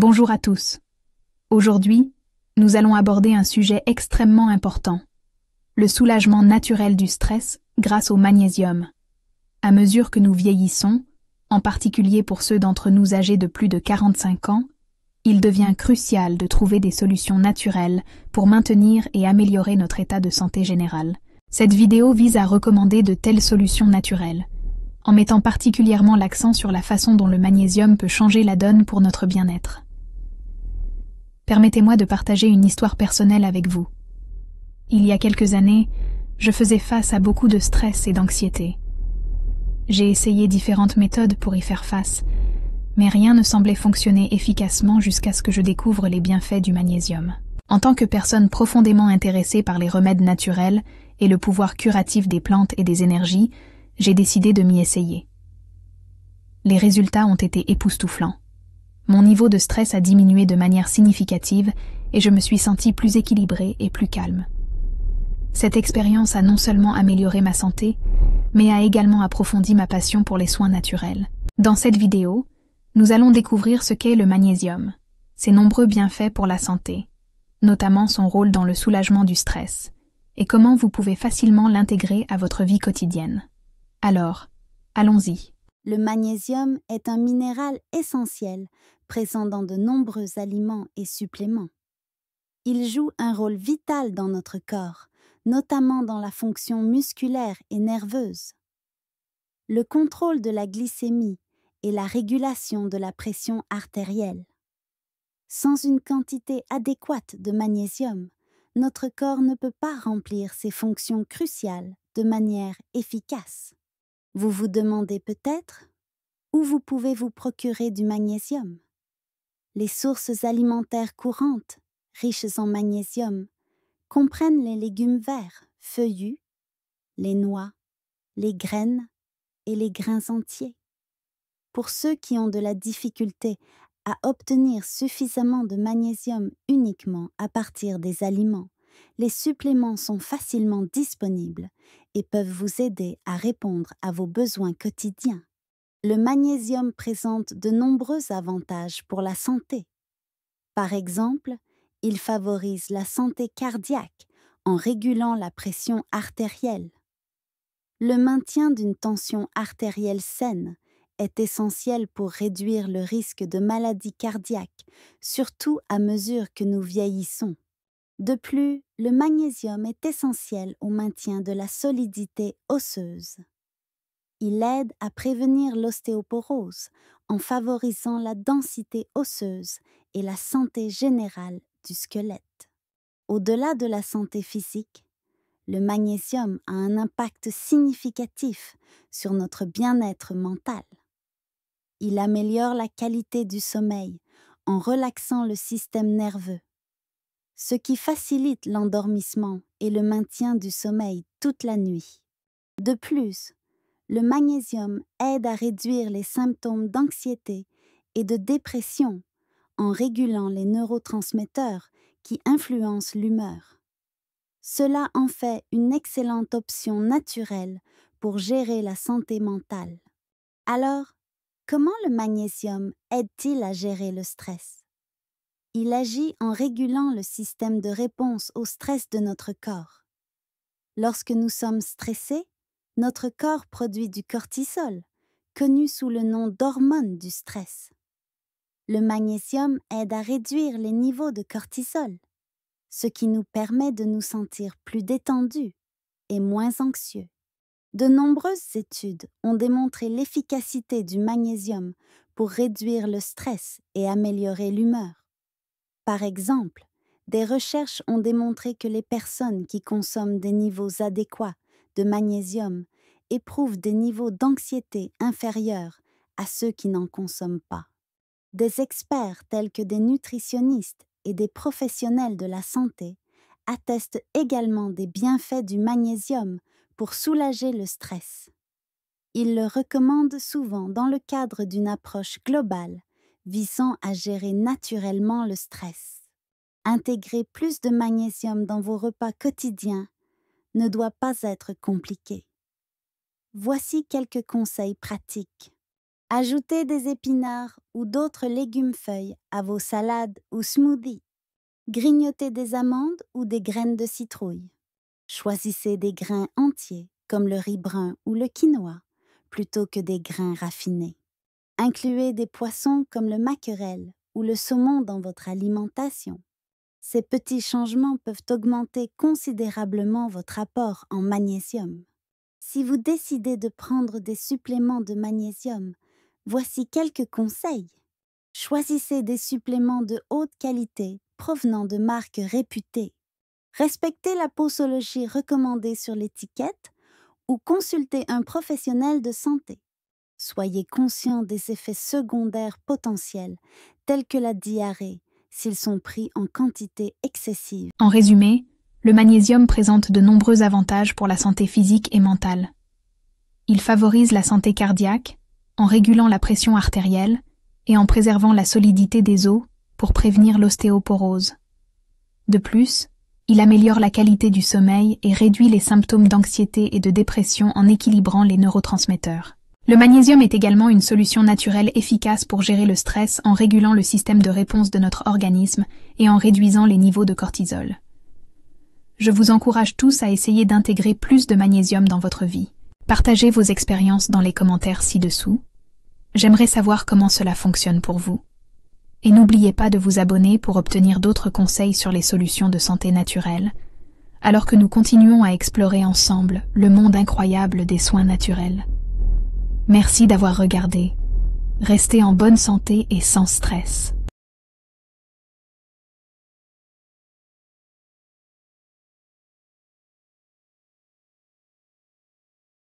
Bonjour à tous. Aujourd'hui, nous allons aborder un sujet extrêmement important, le soulagement naturel du stress grâce au magnésium. À mesure que nous vieillissons, en particulier pour ceux d'entre nous âgés de plus de 45 ans, il devient crucial de trouver des solutions naturelles pour maintenir et améliorer notre état de santé général. Cette vidéo vise à recommander de telles solutions naturelles, en mettant particulièrement l'accent sur la façon dont le magnésium peut changer la donne pour notre bien-être permettez-moi de partager une histoire personnelle avec vous. Il y a quelques années, je faisais face à beaucoup de stress et d'anxiété. J'ai essayé différentes méthodes pour y faire face, mais rien ne semblait fonctionner efficacement jusqu'à ce que je découvre les bienfaits du magnésium. En tant que personne profondément intéressée par les remèdes naturels et le pouvoir curatif des plantes et des énergies, j'ai décidé de m'y essayer. Les résultats ont été époustouflants. Mon niveau de stress a diminué de manière significative et je me suis sentie plus équilibrée et plus calme. Cette expérience a non seulement amélioré ma santé, mais a également approfondi ma passion pour les soins naturels. Dans cette vidéo, nous allons découvrir ce qu'est le magnésium, ses nombreux bienfaits pour la santé, notamment son rôle dans le soulagement du stress, et comment vous pouvez facilement l'intégrer à votre vie quotidienne. Alors, allons-y. Le magnésium est un minéral essentiel, présent dans de nombreux aliments et suppléments. Il joue un rôle vital dans notre corps, notamment dans la fonction musculaire et nerveuse. Le contrôle de la glycémie et la régulation de la pression artérielle. Sans une quantité adéquate de magnésium, notre corps ne peut pas remplir ses fonctions cruciales de manière efficace. Vous vous demandez peut-être où vous pouvez vous procurer du magnésium. Les sources alimentaires courantes, riches en magnésium, comprennent les légumes verts, feuillus, les noix, les graines et les grains entiers. Pour ceux qui ont de la difficulté à obtenir suffisamment de magnésium uniquement à partir des aliments les suppléments sont facilement disponibles et peuvent vous aider à répondre à vos besoins quotidiens. Le magnésium présente de nombreux avantages pour la santé. Par exemple, il favorise la santé cardiaque en régulant la pression artérielle. Le maintien d'une tension artérielle saine est essentiel pour réduire le risque de maladies cardiaques, surtout à mesure que nous vieillissons. De plus, le magnésium est essentiel au maintien de la solidité osseuse. Il aide à prévenir l'ostéoporose en favorisant la densité osseuse et la santé générale du squelette. Au-delà de la santé physique, le magnésium a un impact significatif sur notre bien-être mental. Il améliore la qualité du sommeil en relaxant le système nerveux ce qui facilite l'endormissement et le maintien du sommeil toute la nuit. De plus, le magnésium aide à réduire les symptômes d'anxiété et de dépression en régulant les neurotransmetteurs qui influencent l'humeur. Cela en fait une excellente option naturelle pour gérer la santé mentale. Alors, comment le magnésium aide-t-il à gérer le stress il agit en régulant le système de réponse au stress de notre corps. Lorsque nous sommes stressés, notre corps produit du cortisol, connu sous le nom d'hormone du stress. Le magnésium aide à réduire les niveaux de cortisol, ce qui nous permet de nous sentir plus détendus et moins anxieux. De nombreuses études ont démontré l'efficacité du magnésium pour réduire le stress et améliorer l'humeur. Par exemple, des recherches ont démontré que les personnes qui consomment des niveaux adéquats de magnésium éprouvent des niveaux d'anxiété inférieurs à ceux qui n'en consomment pas. Des experts tels que des nutritionnistes et des professionnels de la santé attestent également des bienfaits du magnésium pour soulager le stress. Ils le recommandent souvent dans le cadre d'une approche globale visant à gérer naturellement le stress. Intégrer plus de magnésium dans vos repas quotidiens ne doit pas être compliqué. Voici quelques conseils pratiques. Ajoutez des épinards ou d'autres légumes feuilles à vos salades ou smoothies. Grignotez des amandes ou des graines de citrouille. Choisissez des grains entiers, comme le riz brun ou le quinoa, plutôt que des grains raffinés. Incluez des poissons comme le maquerel ou le saumon dans votre alimentation. Ces petits changements peuvent augmenter considérablement votre apport en magnésium. Si vous décidez de prendre des suppléments de magnésium, voici quelques conseils. Choisissez des suppléments de haute qualité provenant de marques réputées. Respectez la posologie recommandée sur l'étiquette ou consultez un professionnel de santé. Soyez conscient des effets secondaires potentiels, tels que la diarrhée, s'ils sont pris en quantité excessive. En résumé, le magnésium présente de nombreux avantages pour la santé physique et mentale. Il favorise la santé cardiaque, en régulant la pression artérielle et en préservant la solidité des os pour prévenir l'ostéoporose. De plus, il améliore la qualité du sommeil et réduit les symptômes d'anxiété et de dépression en équilibrant les neurotransmetteurs. Le magnésium est également une solution naturelle efficace pour gérer le stress en régulant le système de réponse de notre organisme et en réduisant les niveaux de cortisol. Je vous encourage tous à essayer d'intégrer plus de magnésium dans votre vie. Partagez vos expériences dans les commentaires ci-dessous. J'aimerais savoir comment cela fonctionne pour vous. Et n'oubliez pas de vous abonner pour obtenir d'autres conseils sur les solutions de santé naturelle, alors que nous continuons à explorer ensemble le monde incroyable des soins naturels. Merci d'avoir regardé. Restez en bonne santé et sans stress.